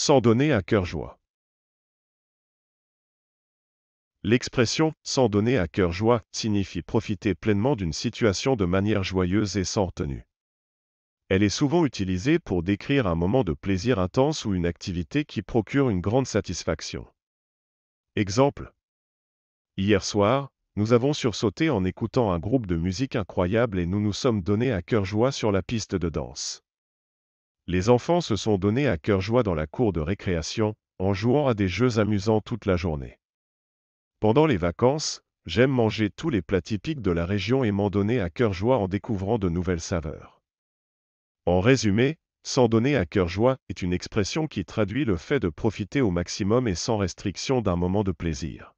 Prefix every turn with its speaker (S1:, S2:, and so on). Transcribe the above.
S1: sans donner à cœur joie.
S2: L'expression sans donner à cœur joie signifie profiter pleinement d'une situation de manière joyeuse et sans retenue. Elle est souvent utilisée pour décrire un moment de plaisir intense ou une activité qui procure une grande satisfaction. Exemple. Hier soir, nous avons sursauté en écoutant un groupe de musique incroyable et nous nous sommes donnés à cœur joie sur la piste de danse. Les enfants se sont donnés à cœur joie dans la cour de récréation, en jouant à des jeux amusants toute la journée. Pendant les vacances, j'aime manger tous les plats typiques de la région et m'en donner à cœur joie en découvrant de nouvelles saveurs. En résumé, s'en donner à cœur joie est une expression qui traduit le fait de profiter au maximum et sans restriction d'un moment de plaisir.